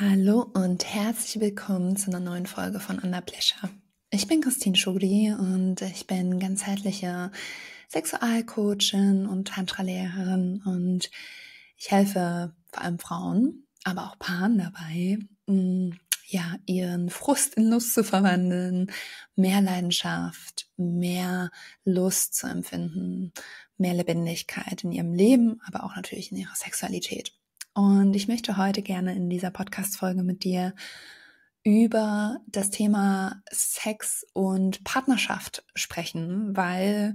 Hallo und herzlich willkommen zu einer neuen Folge von Under Pleasure. Ich bin Christine Schugli und ich bin ganzheitliche Sexualcoachin und Tantra-Lehrerin und ich helfe vor allem Frauen, aber auch Paaren dabei, mm, ja, ihren Frust in Lust zu verwandeln, mehr Leidenschaft, mehr Lust zu empfinden, mehr Lebendigkeit in ihrem Leben, aber auch natürlich in ihrer Sexualität. Und ich möchte heute gerne in dieser Podcast-Folge mit dir über das Thema Sex und Partnerschaft sprechen, weil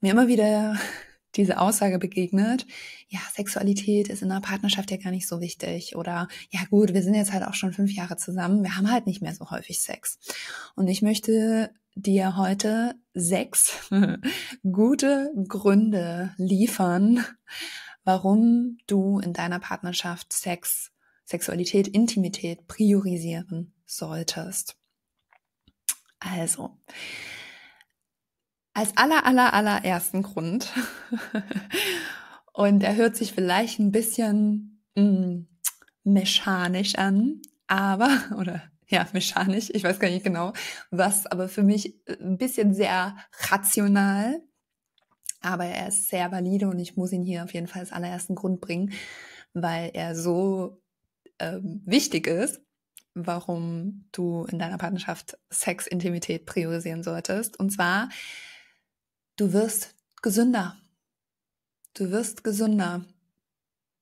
mir immer wieder diese Aussage begegnet, ja, Sexualität ist in einer Partnerschaft ja gar nicht so wichtig oder ja gut, wir sind jetzt halt auch schon fünf Jahre zusammen, wir haben halt nicht mehr so häufig Sex. Und ich möchte dir heute sechs gute Gründe liefern, warum du in deiner Partnerschaft Sex, Sexualität, Intimität priorisieren solltest. Also, als aller, aller, allerersten Grund, und er hört sich vielleicht ein bisschen mh, mm, mechanisch an, aber, oder ja, mechanisch, ich weiß gar nicht genau, was aber für mich ein bisschen sehr rational aber er ist sehr valide und ich muss ihn hier auf jeden Fall als allerersten Grund bringen, weil er so ähm, wichtig ist, warum du in deiner Partnerschaft Sex, Intimität priorisieren solltest. Und zwar, du wirst gesünder. Du wirst gesünder.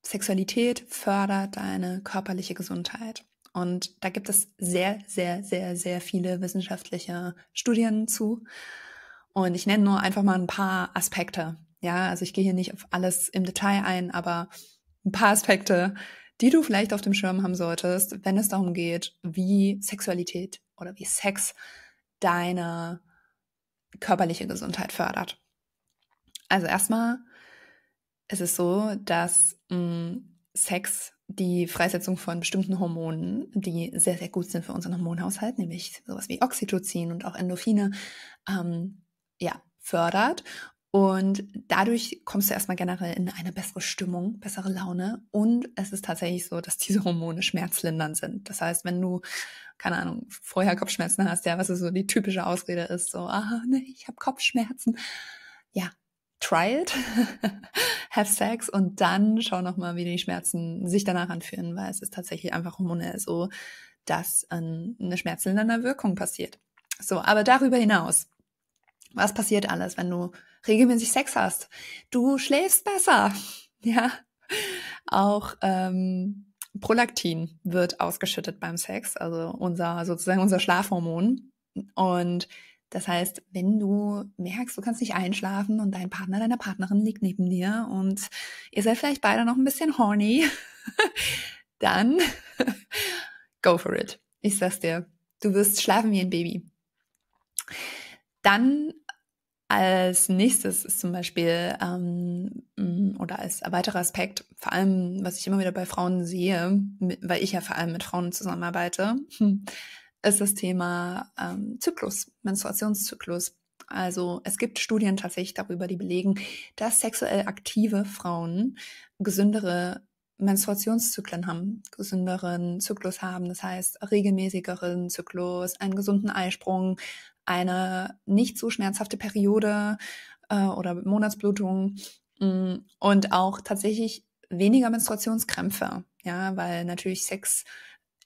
Sexualität fördert deine körperliche Gesundheit. Und da gibt es sehr, sehr, sehr, sehr viele wissenschaftliche Studien zu. Und ich nenne nur einfach mal ein paar Aspekte. Ja, also ich gehe hier nicht auf alles im Detail ein, aber ein paar Aspekte, die du vielleicht auf dem Schirm haben solltest, wenn es darum geht, wie Sexualität oder wie Sex deine körperliche Gesundheit fördert. Also erstmal es ist so, dass mh, mm, Sex die Freisetzung von bestimmten Hormonen, die sehr, sehr gut sind für unseren Hormonhaushalt, nämlich sowas wie Oxytocin und auch Endorphine, ähm, ja, fördert. Und dadurch kommst du erstmal generell in eine bessere Stimmung, bessere Laune. Und es ist tatsächlich so, dass diese Hormone schmerzlindernd sind. Das heißt, wenn du, keine Ahnung, vorher Kopfschmerzen hast, ja, was so die typische Ausrede ist, so, ah, nee, ich habe Kopfschmerzen. Ja, try it, have sex und dann schau nochmal, wie die Schmerzen sich danach anfühlen, weil es ist tatsächlich einfach hormonell so, dass ähm, eine schmerzlindernde Wirkung passiert. So, aber darüber hinaus was passiert alles, wenn du regelmäßig Sex hast? Du schläfst besser. Ja. Auch ähm, Prolaktin wird ausgeschüttet beim Sex, also unser sozusagen unser Schlafhormon. Und das heißt, wenn du merkst, du kannst nicht einschlafen und dein Partner, deine Partnerin liegt neben dir und ihr seid vielleicht beide noch ein bisschen horny, dann go for it. Ich sag's dir, du wirst schlafen wie ein Baby. Dann als nächstes ist zum Beispiel ähm, oder als weiterer Aspekt, vor allem, was ich immer wieder bei Frauen sehe, weil ich ja vor allem mit Frauen zusammenarbeite, ist das Thema ähm, Zyklus, Menstruationszyklus. Also es gibt Studien tatsächlich darüber, die belegen, dass sexuell aktive Frauen gesündere Menstruationszyklen haben, gesünderen Zyklus haben, das heißt regelmäßigeren Zyklus, einen gesunden Eisprung, eine nicht so schmerzhafte Periode äh, oder Monatsblutung mh, mm, und auch tatsächlich weniger Menstruationskrämpfe, ja, weil natürlich Sex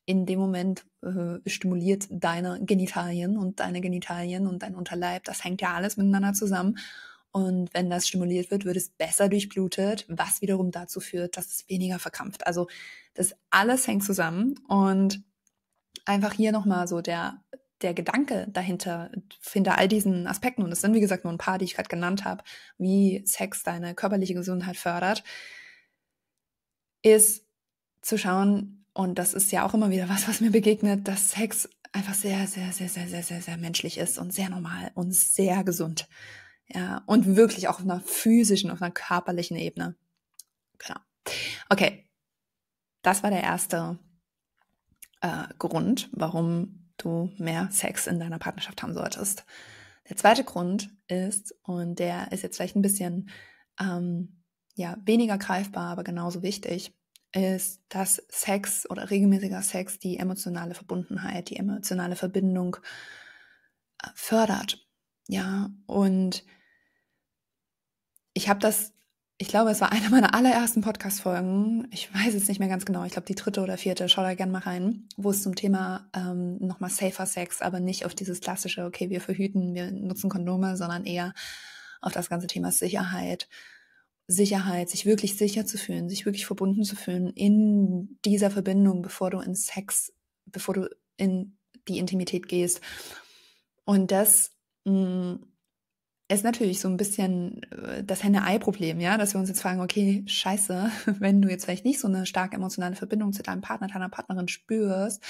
in dem Moment äh, stimuliert deine Genitalien und deine Genitalien und dein Unterleib, das hängt ja alles miteinander zusammen. Und wenn das stimuliert wird, wird es besser durchblutet, was wiederum dazu führt, dass es weniger verkrampft. Also das alles hängt zusammen und einfach hier nochmal so der der Gedanke dahinter, hinter all diesen Aspekten, und es sind wie gesagt nur ein paar, die ich gerade genannt habe, wie Sex deine körperliche Gesundheit fördert, ist zu schauen, und das ist ja auch immer wieder was, was mir begegnet, dass Sex einfach sehr, sehr, sehr, sehr, sehr, sehr, sehr menschlich ist und sehr normal und sehr gesund. Ja, und wirklich auch auf einer physischen, auf einer körperlichen Ebene. Genau. Okay. Das war der erste äh, Grund, warum du mehr Sex in deiner Partnerschaft haben solltest. Der zweite Grund ist, und der ist jetzt vielleicht ein bisschen ähm, ja, weniger greifbar, aber genauso wichtig, ist, dass Sex oder regelmäßiger Sex die emotionale Verbundenheit, die emotionale Verbindung äh, fördert. Ja, und ich habe das ich glaube, es war einer meiner allerersten Podcast-Folgen. Ich weiß es nicht mehr ganz genau. Ich glaube, die dritte oder vierte. Schau da gerne mal rein, wo es zum Thema ähm, nochmal safer Sex, aber nicht auf dieses klassische, okay, wir verhüten, wir nutzen Kondome, sondern eher auf das ganze Thema Sicherheit. Sicherheit, sich wirklich sicher zu fühlen, sich wirklich verbunden zu fühlen in dieser Verbindung, bevor du in Sex, bevor du in die Intimität gehst. Und das mh, mm, ist natürlich so ein bisschen äh, das Henne-Ei-Problem, ja, dass wir uns jetzt fragen, okay, scheiße, wenn du jetzt vielleicht nicht so eine starke emotionale Verbindung zu deinem Partner, deiner Partnerin spürst,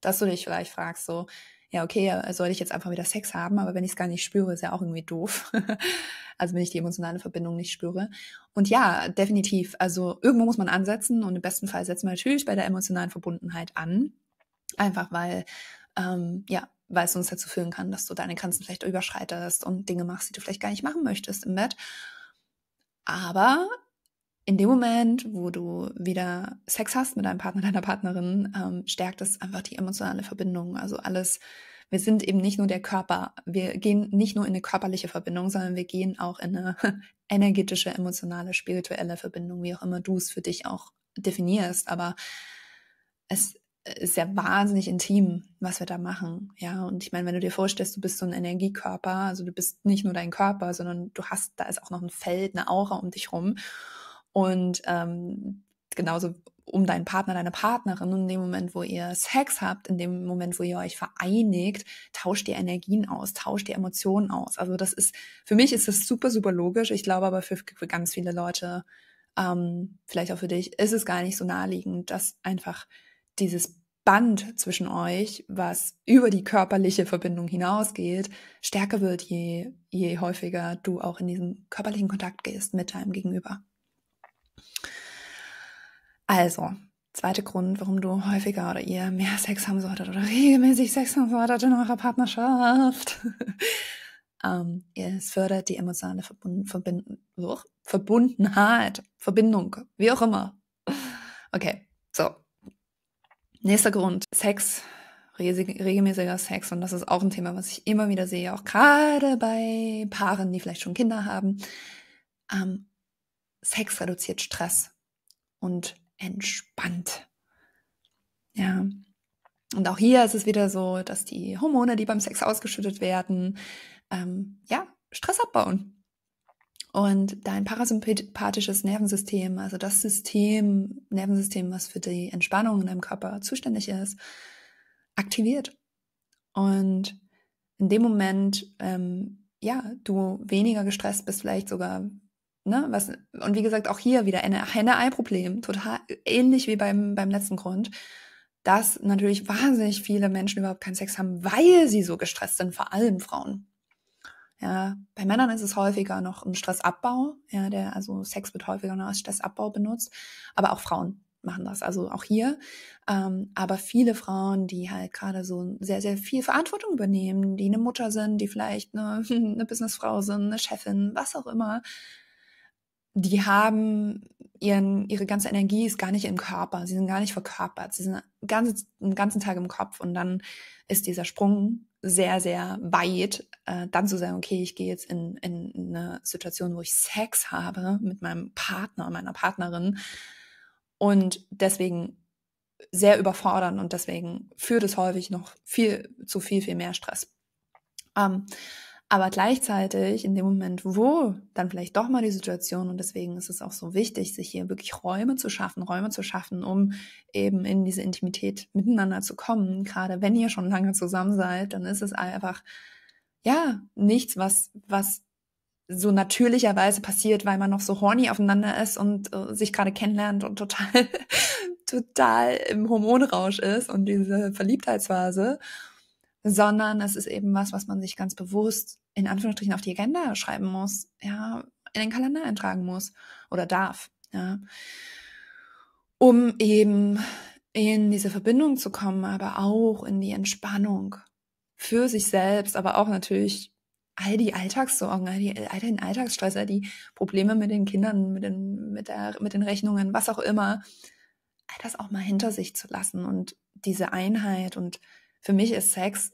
dass du dich vielleicht fragst, so, ja, okay, äh, soll ich jetzt einfach wieder Sex haben, aber wenn ich es gar nicht spüre, ist ja auch irgendwie doof. also wenn ich die emotionale Verbindung nicht spüre. Und ja, definitiv. Also irgendwo muss man ansetzen und im besten Fall setzen wir natürlich bei der emotionalen Verbundenheit an. Einfach weil, ähm, ja, weil es uns dazu führen kann, dass du deine Grenzen vielleicht überschreitest und Dinge machst, die du vielleicht gar nicht machen möchtest im Bett. Aber in dem Moment, wo du wieder Sex hast mit deinem Partner, deiner Partnerin, ähm, stärkt es einfach die emotionale Verbindung. Also alles, wir sind eben nicht nur der Körper, wir gehen nicht nur in eine körperliche Verbindung, sondern wir gehen auch in eine energetische, emotionale, spirituelle Verbindung, wie auch immer du es für dich auch definierst. Aber es ist ja wahnsinnig intim, was wir da machen. Ja, und ich meine, wenn du dir vorstellst, du bist so ein Energiekörper, also du bist nicht nur dein Körper, sondern du hast, da ist auch noch ein Feld, eine Aura um dich rum. Und ähm, genauso um deinen Partner, deine Partnerin. Und in dem Moment, wo ihr Sex habt, in dem Moment, wo ihr euch vereinigt, tauscht ihr Energien aus, tauscht ihr Emotionen aus. Also das ist, für mich ist das super, super logisch. Ich glaube aber für, für ganz viele Leute, ähm, vielleicht auch für dich, ist es gar nicht so naheliegend, dass einfach dieses Band zwischen euch, was über die körperliche Verbindung hinausgeht, stärker wird, je, je häufiger du auch in diesen körperlichen Kontakt gehst mit deinem Gegenüber. Also, zweiter Grund, warum du häufiger oder ihr mehr Sex haben solltet oder regelmäßig Sex haben solltet in eurer Partnerschaft. ähm, es fördert die emotionale Verbund Verbind Verbundenheit, Verbindung, wie auch immer. Okay, so, Nächster Grund, Sex, regelmäßiger Sex. Und das ist auch ein Thema, was ich immer wieder sehe, auch gerade bei Paaren, die vielleicht schon Kinder haben. Ähm, Sex reduziert Stress und entspannt. Ja. Und auch hier ist es wieder so, dass die Hormone, die beim Sex ausgeschüttet werden, ähm, ja, Stress abbauen. Und dein parasympathisches Nervensystem, also das System, Nervensystem, was für die Entspannung in deinem Körper zuständig ist, aktiviert. Und in dem Moment, ähm, ja, du weniger gestresst bist, vielleicht sogar, ne, was, und wie gesagt, auch hier wieder ein Henne-Ei-Problem, total ähnlich wie beim, beim letzten Grund, dass natürlich wahnsinnig viele Menschen überhaupt keinen Sex haben, weil sie so gestresst sind, vor allem Frauen. Ja, bei Männern ist es häufiger noch ein Stressabbau, ja, der, also Sex wird häufiger noch als Stressabbau benutzt, aber auch Frauen machen das, also auch hier. Ähm, aber viele Frauen, die halt gerade so sehr, sehr viel Verantwortung übernehmen, die eine Mutter sind, die vielleicht eine, eine Businessfrau sind, eine Chefin, was auch immer, die haben ihren, ihre ganze Energie ist gar nicht im Körper, sie sind gar nicht verkörpert, sie sind den den ganzen Tag im Kopf und dann ist dieser Sprung sehr, sehr weit, äh, dann zu sagen, okay, ich gehe jetzt in, in eine Situation, wo ich Sex habe mit meinem Partner, meiner Partnerin und deswegen sehr überfordern und deswegen führt es häufig noch viel zu viel, viel mehr Stress. Ähm, aber gleichzeitig in dem Moment, wo dann vielleicht doch mal die Situation, und deswegen ist es auch so wichtig, sich hier wirklich Räume zu schaffen, Räume zu schaffen, um eben in diese Intimität miteinander zu kommen. Gerade wenn ihr schon lange zusammen seid, dann ist es einfach, ja, nichts, was, was so natürlicherweise passiert, weil man noch so horny aufeinander ist und äh, sich gerade kennenlernt und total, total im Hormonrausch ist und diese Verliebtheitsphase sondern es ist eben was, was man sich ganz bewusst in Anführungsstrichen auf die Agenda schreiben muss, ja, in den Kalender eintragen muss oder darf, ja, um eben in diese Verbindung zu kommen, aber auch in die Entspannung für sich selbst, aber auch natürlich all die Alltagssorgen, all, die, all den Alltagsstress, all die Probleme mit den Kindern, mit den, mit, der, mit den Rechnungen, was auch immer, all das auch mal hinter sich zu lassen und diese Einheit. Und für mich ist Sex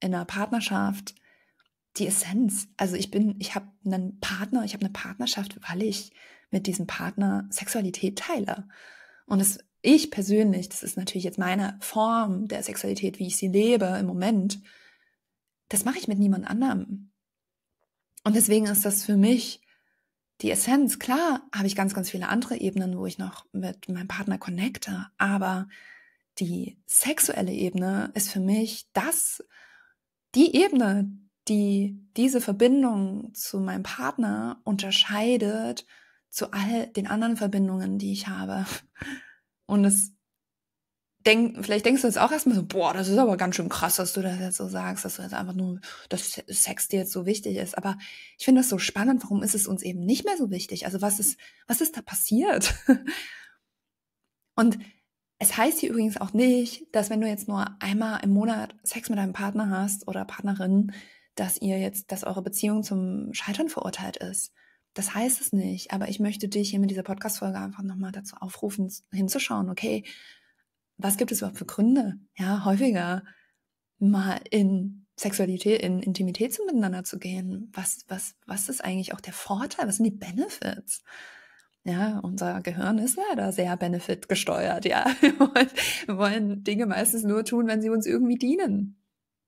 in einer Partnerschaft die Essenz. Also ich bin, ich habe einen Partner, ich habe eine Partnerschaft, weil ich mit diesem Partner Sexualität teile. Und es, ich persönlich, das ist natürlich jetzt meine Form der Sexualität, wie ich sie lebe im Moment, das mache ich mit niemand anderem. Und deswegen ist das für mich die Essenz. Klar habe ich ganz, ganz viele andere Ebenen, wo ich noch mit meinem Partner connecte, aber die sexuelle Ebene ist für mich das, die Ebene, die diese Verbindung zu meinem Partner unterscheidet zu all den anderen Verbindungen, die ich habe. Und es denk, vielleicht denkst du jetzt auch erstmal so, boah, das ist aber ganz schön krass, dass du das jetzt so sagst, dass du jetzt einfach nur, dass Sex dir jetzt so wichtig ist. Aber ich finde das so spannend, warum ist es uns eben nicht mehr so wichtig? Also was ist, was ist da passiert? Und es heißt hier übrigens auch nicht, dass wenn du jetzt nur einmal im Monat Sex mit deinem Partner hast oder Partnerin, dass ihr jetzt, dass eure Beziehung zum Scheitern verurteilt ist. Das heißt es nicht, aber ich möchte dich hier mit dieser Podcast-Folge einfach nochmal dazu aufrufen, hinzuschauen, okay, was gibt es überhaupt für Gründe, ja, häufiger mal in Sexualität, in Intimität zu Miteinander zu gehen? Was, was, was ist eigentlich auch der Vorteil? Was sind die Benefits? Ja, unser Gehirn ist leider sehr Benefit gesteuert, ja. Wir wollen Dinge meistens nur tun, wenn sie uns irgendwie dienen.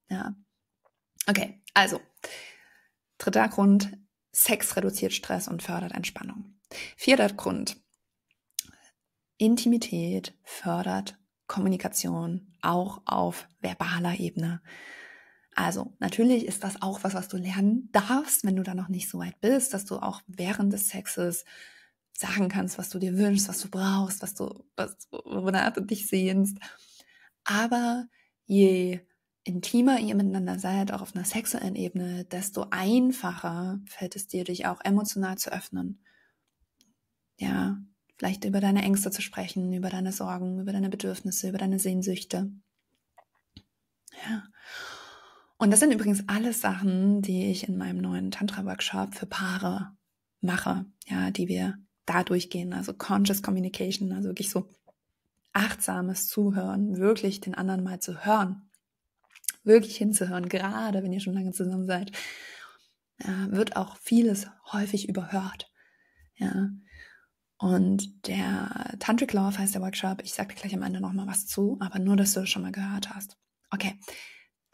Ja, Okay, also dritter Grund, Sex reduziert Stress und fördert Entspannung. Vierter Grund, Intimität fördert Kommunikation auch auf verbaler Ebene. Also natürlich ist das auch was, was du lernen darfst, wenn du da noch nicht so weit bist, dass du auch während des Sexes sagen kannst, was du dir wünschst, was du brauchst, was du, was, wonach du dich sehnst. Aber je intimer ihr miteinander seid, auch auf einer sexuellen Ebene, desto einfacher fällt es dir, dich auch emotional zu öffnen. Ja, vielleicht über deine Ängste zu sprechen, über deine Sorgen, über deine Bedürfnisse, über deine Sehnsüchte. Ja. Und das sind übrigens alles Sachen, die ich in meinem neuen Tantra-Workshop für Paare mache, ja, die wir da durchgehen. Also Conscious Communication, also wirklich so achtsames Zuhören, wirklich den anderen mal zu hören, wirklich hinzuhören, gerade wenn ihr schon lange zusammen seid, äh, wird auch vieles häufig überhört. Ja. Und der Tantric Love heißt der Workshop. Ich sage gleich am Ende nochmal was zu, aber nur, dass du das schon mal gehört hast. Okay.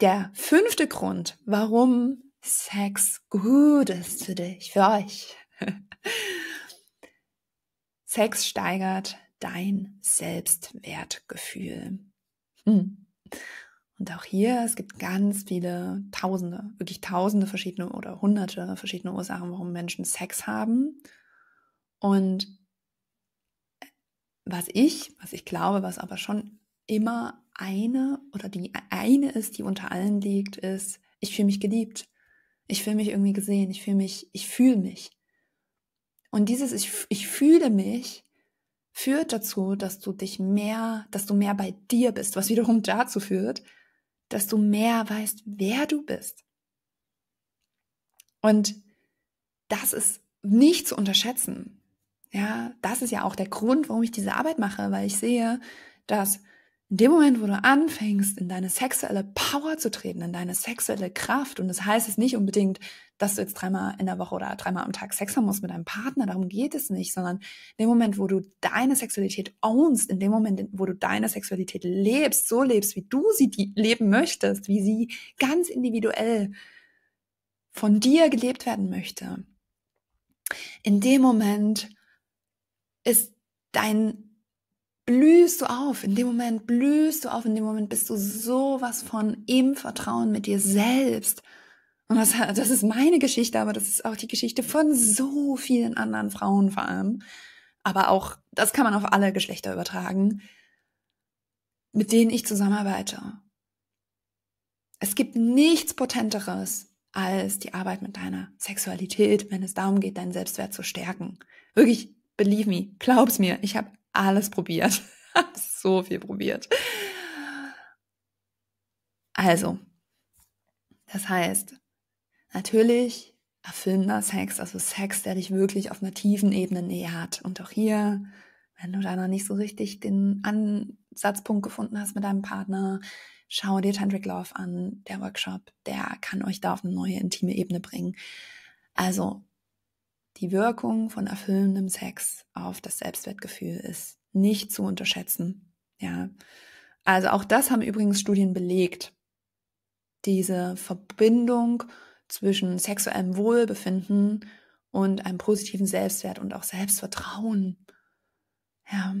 Der fünfte Grund, warum Sex gut ist für dich, für euch. Sex steigert dein Selbstwertgefühl. Hm. Und auch hier, es gibt ganz viele Tausende, wirklich Tausende verschiedene oder Hunderte verschiedene Ursachen, warum Menschen Sex haben. Und was ich, was ich glaube, was aber schon immer eine oder die eine ist, die unter allen liegt, ist, ich fühle mich geliebt. Ich fühle mich irgendwie gesehen. Ich fühle mich, ich fühle mich. Und dieses ich, ich fühle mich führt dazu, dass du dich mehr, dass du mehr bei dir bist, was wiederum dazu führt, dass du mehr weißt, wer du bist. Und das ist nicht zu unterschätzen. Ja, das ist ja auch der Grund, warum ich diese Arbeit mache, weil ich sehe, dass in dem Moment, wo du anfängst, in deine sexuelle Power zu treten, in deine sexuelle Kraft, und das heißt es nicht unbedingt, dass du jetzt dreimal in der Woche oder dreimal am Tag Sex haben musst mit deinem Partner, darum geht es nicht, sondern in dem Moment, wo du deine Sexualität ownst, in dem Moment, wo du deine Sexualität lebst, so lebst, wie du sie leben möchtest, wie sie ganz individuell von dir gelebt werden möchte, in dem Moment ist dein blühst du auf. In dem Moment blühst du auf. In dem Moment bist du sowas von im Vertrauen mit dir selbst. Und das, das ist meine Geschichte, aber das ist auch die Geschichte von so vielen anderen Frauen vor allem. Aber auch, das kann man auf alle Geschlechter übertragen, mit denen ich zusammenarbeite. Es gibt nichts Potenteres als die Arbeit mit deiner Sexualität, wenn es darum geht, deinen Selbstwert zu stärken. Wirklich, believe me, glaub's mir, ich habe alles probiert. so viel probiert. Also, das heißt, natürlich erfüllender Sex, also Sex, der dich wirklich auf einer tiefen Ebene nähert. Und auch hier, wenn du da noch nicht so richtig den Ansatzpunkt gefunden hast mit deinem Partner, schau dir Tantric Love an, der Workshop, der kann euch da auf eine neue intime Ebene bringen. Also die Wirkung von erfüllendem Sex auf das Selbstwertgefühl ist nicht zu unterschätzen. Ja. Also auch das haben übrigens Studien belegt. Diese Verbindung zwischen sexuellem Wohlbefinden und einem positiven Selbstwert und auch Selbstvertrauen. Ja.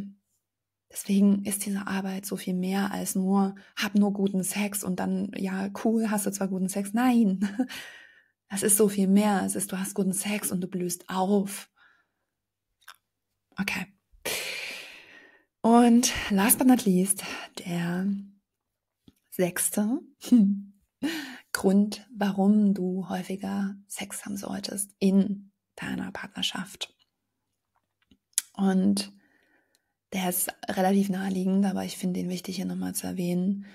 Deswegen ist diese Arbeit so viel mehr als nur, hab nur guten Sex und dann, ja, cool, hast du zwar guten Sex. Nein, das ist so viel mehr. Es ist, du hast guten Sex und du blühst auf. Okay. Und last but not least, der sechste Grund, warum du häufiger Sex haben solltest in deiner Partnerschaft. Und der ist relativ naheliegend, aber ich finde ihn wichtig hier nochmal zu erwähnen.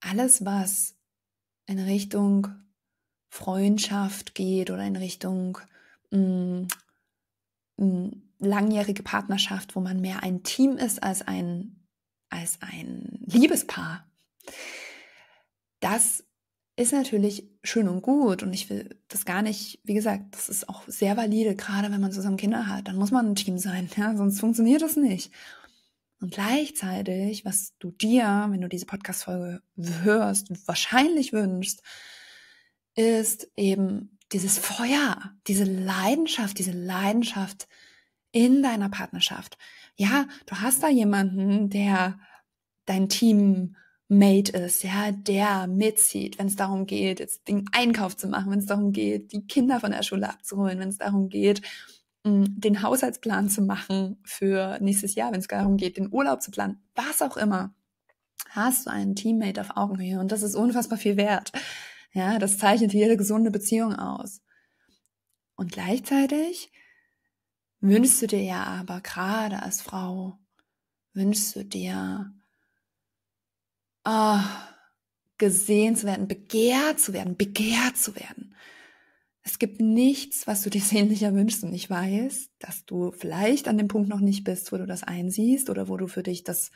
Alles, was in Richtung Freundschaft geht oder in Richtung mh, mm, mh, mm, langjährige Partnerschaft, wo man mehr ein Team ist als ein, als ein Liebespaar. Das ist natürlich schön und gut und ich will das gar nicht, wie gesagt, das ist auch sehr valide, gerade wenn man zusammen Kinder hat, dann muss man ein Team sein, ja, sonst funktioniert das nicht. Und gleichzeitig, was du dir, wenn du diese Podcast-Folge hörst, wahrscheinlich wünschst, ist eben dieses Feuer, diese Leidenschaft, diese Leidenschaft in deiner Partnerschaft. Ja, du hast da jemanden, der dein Teammate ist, ja, der mitzieht, wenn es darum geht, jetzt den Einkauf zu machen, wenn es darum geht, die Kinder von der Schule abzuholen, wenn es darum geht, mm, den Haushaltsplan zu machen für nächstes Jahr, wenn es darum geht, den Urlaub zu planen, was auch immer. Hast du einen Teammate auf Augenhöhe und das ist unfassbar viel wert. Ja, das zeichnet jede gesunde Beziehung aus. Und gleichzeitig wünschst du dir ja aber gerade als Frau, wünschst du dir, oh, gesehen zu werden, begehrt zu werden, begehrt zu werden. Es gibt nichts, was du dir sehnlicher wünschst und ich weiß, dass du vielleicht an dem Punkt noch nicht bist, wo du das einsiehst oder wo du für dich das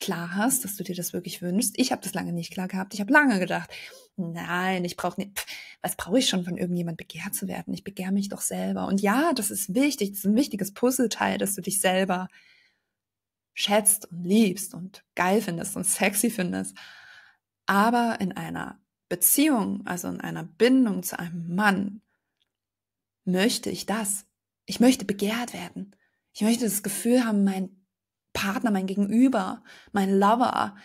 klar hast, dass du dir das wirklich wünschst. Ich habe das lange nicht klar gehabt. Ich habe lange gedacht, nein, ich brauche nicht, was brauche ich schon von irgendjemand begehrt zu werden? Ich begehre mich doch selber. Und ja, das ist wichtig, das ist ein wichtiges Puzzleteil, dass du dich selber schätzt und liebst und geil findest und sexy findest. Aber in einer Beziehung, also in einer Bindung zu einem Mann, möchte ich das. Ich möchte begehrt werden. Ich möchte das Gefühl haben, mein Partner, mein Gegenüber, mein Lover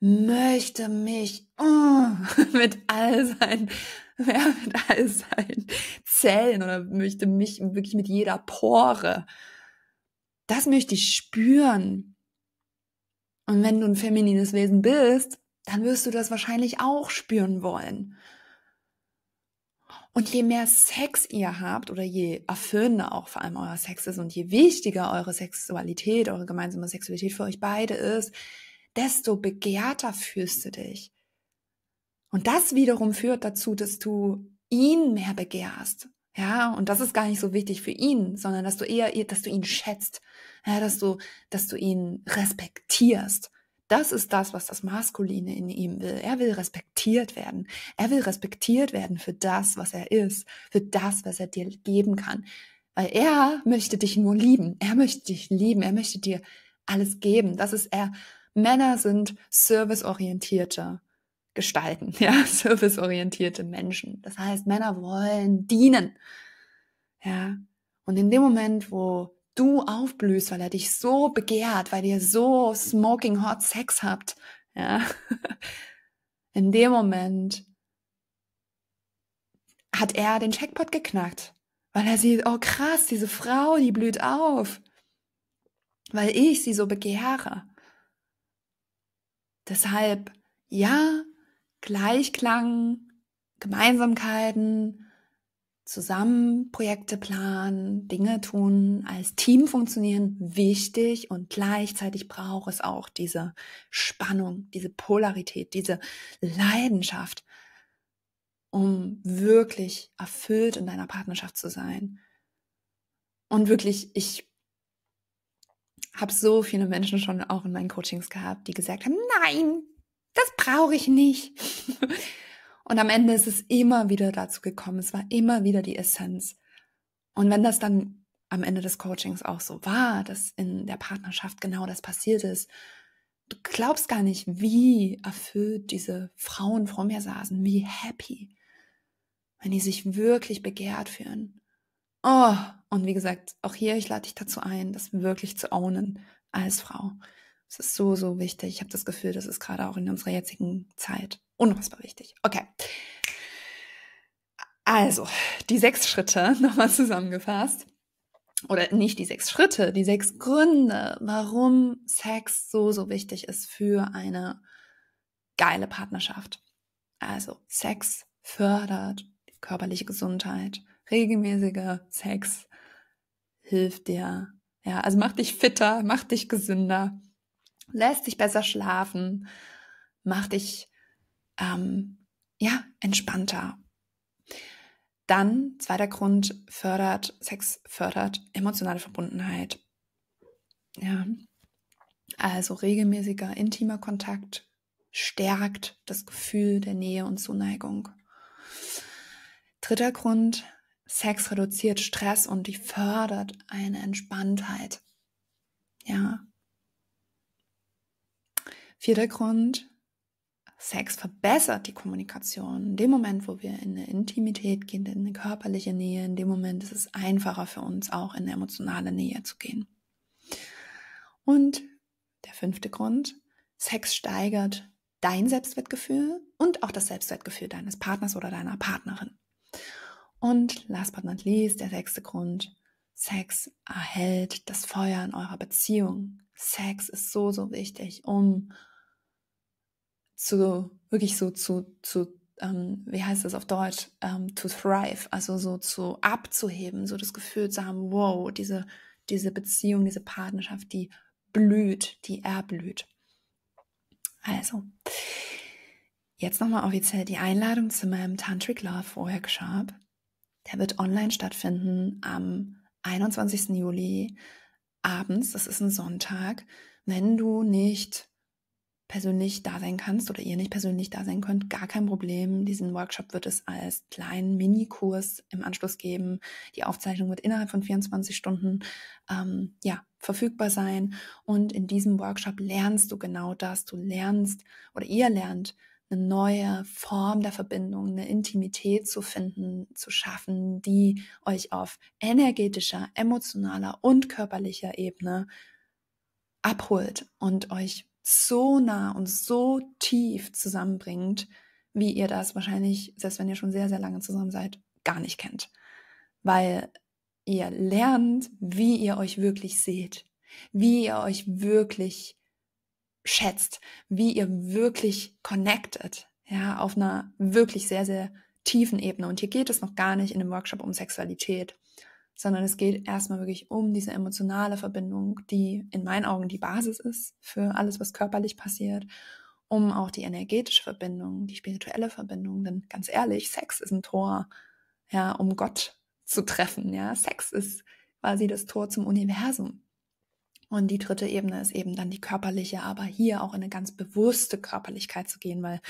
möchte mich oh, mit all seinen ja, mit all seinen Zellen oder möchte mich wirklich mit jeder Pore. Das möchte ich spüren. Und wenn du ein feminines Wesen bist, dann wirst du das wahrscheinlich auch spüren wollen. Und je mehr Sex ihr habt oder je erfüllender auch vor allem euer Sex ist und je wichtiger eure Sexualität, eure gemeinsame Sexualität für euch beide ist, desto begehrter fühlst du dich. Und das wiederum führt dazu, dass du ihn mehr begehrst. Ja, und das ist gar nicht so wichtig für ihn, sondern dass du eher, dass du ihn schätzt, ja, dass du, dass du ihn respektierst. Das ist das, was das Maskuline in ihm will. Er will respektiert werden. Er will respektiert werden für das, was er ist, für das, was er dir geben kann. Weil er möchte dich nur lieben. Er möchte dich lieben. Er möchte dir alles geben. Das ist er. Männer sind serviceorientierte Gestalten, ja, serviceorientierte Menschen. Das heißt, Männer wollen dienen. Ja. Und in dem Moment, wo du aufblühst, weil er dich so begehrt, weil ihr so smoking hot Sex habt, ja, in dem Moment hat er den Checkpot geknackt, weil er sieht, oh krass, diese Frau, die blüht auf, weil ich sie so begehre. Deshalb, ja, Gleichklang, Gemeinsamkeiten, zusammen Projekte planen, Dinge tun, als Team funktionieren, wichtig und gleichzeitig braucht es auch diese Spannung, diese Polarität, diese Leidenschaft, um wirklich erfüllt in deiner Partnerschaft zu sein. Und wirklich, ich habe so viele Menschen schon auch in meinen Coachings gehabt, die gesagt haben, nein, das brauche ich nicht. Und am Ende ist es immer wieder dazu gekommen. Es war immer wieder die Essenz. Und wenn das dann am Ende des Coachings auch so war, dass in der Partnerschaft genau das passiert ist, du glaubst gar nicht, wie erfüllt diese Frauen vor mir saßen, wie happy, wenn die sich wirklich begehrt fühlen. Oh, und wie gesagt, auch hier, ich lade dich dazu ein, das wirklich zu ownen als Frau. Es ist so, so wichtig. Ich habe das Gefühl, das ist gerade auch in unserer jetzigen Zeit unfassbar wichtig. Okay. Also, die sechs Schritte nochmal zusammengefasst. Oder nicht die sechs Schritte, die sechs Gründe, warum Sex so, so wichtig ist für eine geile Partnerschaft. Also, Sex fördert die körperliche Gesundheit. Regelmäßiger Sex hilft dir. Ja, also macht dich fitter, macht dich gesünder lässt dich besser schlafen, macht dich ähm, ja entspannter. Dann zweiter Grund fördert Sex fördert emotionale Verbundenheit. Ja, also regelmäßiger intimer Kontakt stärkt das Gefühl der Nähe und Zuneigung. Dritter Grund, Sex reduziert Stress und die fördert eine Entspanntheit. Ja, Vierter Grund, Sex verbessert die Kommunikation. In dem Moment, wo wir in eine Intimität gehen, in eine körperliche Nähe, in dem Moment ist es einfacher für uns auch in eine emotionale Nähe zu gehen. Und der fünfte Grund, Sex steigert dein Selbstwertgefühl und auch das Selbstwertgefühl deines Partners oder deiner Partnerin. Und last but not least, der sechste Grund, Sex erhält das Feuer in eurer Beziehung. Sex ist so, so wichtig, um zu wirklich so zu, zu ähm, wie heißt das auf Deutsch, ähm, to thrive, also so zu abzuheben, so das Gefühl zu haben, wow, diese, diese Beziehung, diese Partnerschaft, die blüht, die erblüht. Also, jetzt nochmal offiziell die Einladung zu meinem Tantric Love Workshop. Der wird online stattfinden am 21. Juli abends, das ist ein Sonntag. Wenn du nicht persönlich da sein kannst oder ihr nicht persönlich da sein könnt, gar kein Problem. Diesen Workshop wird es als kleinen Minikurs im Anschluss geben. Die Aufzeichnung wird innerhalb von 24 Stunden ähm, ja, verfügbar sein. Und in diesem Workshop lernst du genau das. Du lernst oder ihr lernt, eine neue Form der Verbindung, eine Intimität zu finden, zu schaffen, die euch auf energetischer, emotionaler und körperlicher Ebene abholt und euch so nah und so tief zusammenbringt, wie ihr das wahrscheinlich, selbst wenn ihr schon sehr, sehr lange zusammen seid, gar nicht kennt. Weil ihr lernt, wie ihr euch wirklich seht, wie ihr euch wirklich schätzt, wie ihr wirklich connected, ja, auf einer wirklich sehr, sehr tiefen Ebene. Und hier geht es noch gar nicht in dem Workshop um Sexualität sondern es geht erstmal wirklich um diese emotionale Verbindung, die in meinen Augen die Basis ist für alles, was körperlich passiert, um auch die energetische Verbindung, die spirituelle Verbindung, denn ganz ehrlich, Sex ist ein Tor, ja, um Gott zu treffen, ja. Sex ist quasi das Tor zum Universum. Und die dritte Ebene ist eben dann die körperliche, aber hier auch in eine ganz bewusste Körperlichkeit zu gehen, weil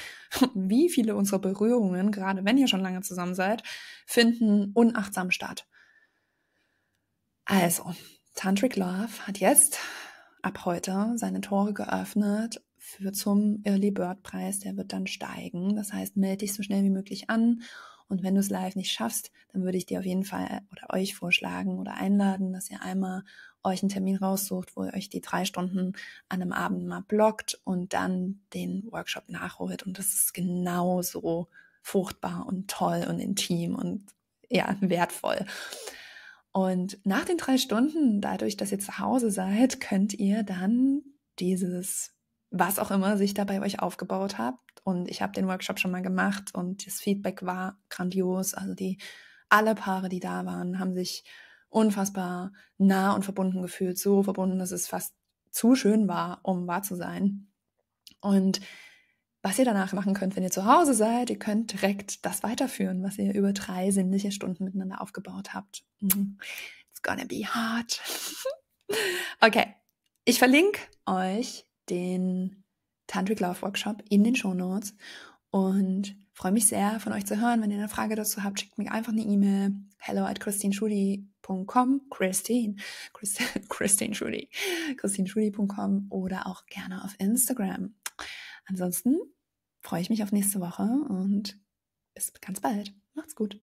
wie viele unserer Berührungen, gerade wenn ihr schon lange zusammen seid, finden unachtsam statt. Also, Tantric Love hat jetzt ab heute seine Tore geöffnet für zum Early Bird Preis. Der wird dann steigen. Das heißt, melde dich so schnell wie möglich an. Und wenn du es live nicht schaffst, dann würde ich dir auf jeden Fall äh, oder euch vorschlagen oder einladen, dass ihr einmal euch einen Termin raussucht, wo ihr euch die drei Stunden an einem Abend mal blockt und dann den Workshop nachholt. Und das ist genauso fruchtbar und toll und intim und ja, wertvoll. Und nach den drei Stunden, dadurch, dass ihr zu Hause seid, könnt ihr dann dieses, was auch immer sich da bei euch aufgebaut habt. Und ich habe den Workshop schon mal gemacht und das Feedback war grandios. Also die alle Paare, die da waren, haben sich unfassbar nah und verbunden gefühlt, so verbunden, dass es fast zu schön war, um wahr zu sein. Und was ihr danach machen könnt, wenn ihr zu Hause seid. Ihr könnt direkt das weiterführen, was ihr über drei sinnliche Stunden miteinander aufgebaut habt. Mhm. It's gonna be hard. okay, ich verlinke euch den Tantric Love Workshop in den Show Notes und freue mich sehr, von euch zu hören. Wenn ihr eine Frage dazu habt, schickt mir einfach eine E-Mail. Hello at christinschudi.com. Christine. Christine Schudi. Christinschudi.com oder auch gerne auf Instagram. Ansonsten freue ich mich auf nächste Woche und bis ganz bald. Macht's gut.